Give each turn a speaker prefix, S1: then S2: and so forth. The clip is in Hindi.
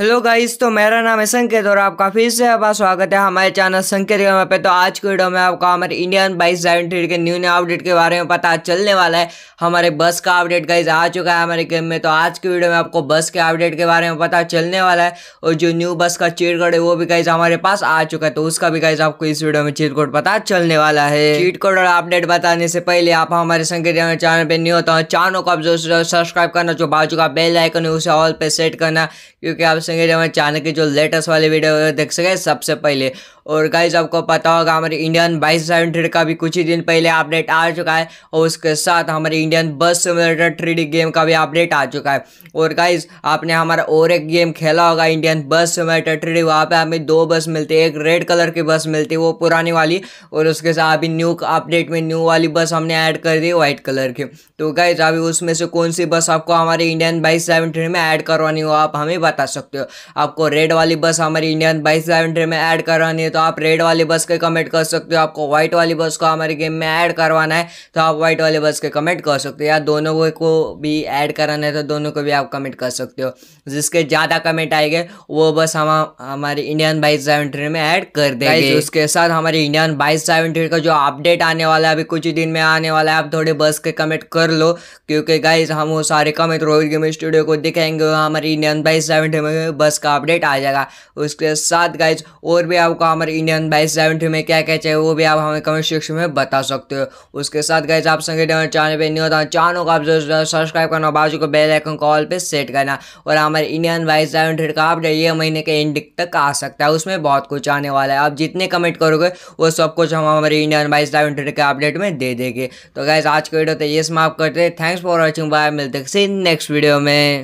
S1: हेलो गाइस तो मेरा नाम है संकेत और आपका फिर से आपका स्वागत है हमारे चैनल संकेत पे तो आज की वीडियो में आपका हमारे इंडियन बाइस सेवन के न्यू न्यू अपडेट के बारे में पता चलने वाला है हमारे बस का अपडेट गाइस आ चुका है हमारे गेम में तो आज की वीडियो में आपको बस के अपडेट के बारे में पता चलने वाला है और जो न्यू बस का चीट कोड है वो भी गाइज हमारे पास आ चुका है तो उसका भी गाइज आपको इस वीडियो में चीट कोड पता चलने वाला है चीट कोड और अपडेट बताने से पहले आप हमारे संकेत चैनल पर न्यू होता है चैनल को आप जो सब्सक्राइब करना जो बाजू का बेल आइकन है उसे ऑल पे सेट करना क्योंकि आप सकेंगे जब हमारे चैनल के जो लेटेस्ट वाले वीडियो देख सकें सबसे पहले और गाइज आपको पता होगा हमारे इंडियन बाइस सेवन थ्रेड का भी कुछ ही दिन पहले अपडेट आ चुका है और उसके साथ हमारे इंडियन बस सिमुलेटर थ्री गेम का भी अपडेट आ चुका है और गाइज आपने हमारा और एक गेम खेला होगा इंडियन बस सिमुलेटर थ्री वहाँ पर हमें दो बस मिलती है एक रेड कलर की बस मिलती है वो पुरानी वाली और उसके साथ अभी न्यू अपडेट में न्यू वाली बस हमने ऐड कर दी व्हाइट कलर की तो गाइज अभी उसमें से कौन सी बस आपको हमारे इंडियन बाइस सेवन थ्री में ऐड करवानी हो आप हमें बता सकते हो हो आपको रेड वाली बस हमारी इंडियन बाइक सेवेंट्री में ऐड करवानी है तो आप रेड वाली बस के कमेंट कर सकते हो आपको व्हाइट वाली बस को हमारे गेम में ऐड करवाना है तो आप व्हाइट वाली बस के कमेंट कर सकते हो या दोनों को भी ऐड कराना है तो दोनों को भी आप कमेंट कर सकते हो जिसके ज़्यादा कमेंट आएंगे वो बस हम हमारी इंडियन बाइक सेवेंट्री में ऐड कर देंगे उसके साथ हमारी इंडियन बाइक सेवेंट्री का जो अपडेट आने वाला है अभी कुछ ही दिन में आने वाला है आप थोड़े बस के कमेंट कर लो क्योंकि गाइज हम वो सारे कमेंट रोहित गेम स्टूडियो को दिखाएंगे हमारी इंडियन बाइक सेवेंटी में बस का अपडेट आ जाएगा उसके साथ गाइज और भी आपको हमारे इंडियन बाइस सेवेंटी में क्या क्या चाहिए वो भी आप हमें कमेंट सेक्शन में बता सकते हो उसके साथ गाइज आप संगे चैनल पर नहीं होता चैनल को आप जरूर सब्सक्राइब करना बाजू को बेलाइकन कॉल पर सेट करना और हमारे इंडियन बाइस सेवेंटी का अपडेट ये महीने के एंड तक आ सकता है उसमें बहुत कुछ आने वाला है आप जितने कमेंट करोगे वो सब कुछ हम हमारे इंडियन बाइस सेवेंटी के अपडेट में दे देंगे तो गाइज आज के वीडियो तो ये समाप्त करते हैं थैंक्स फॉर वॉचिंग बाय मिलते हैं नेक्स्ट वीडियो में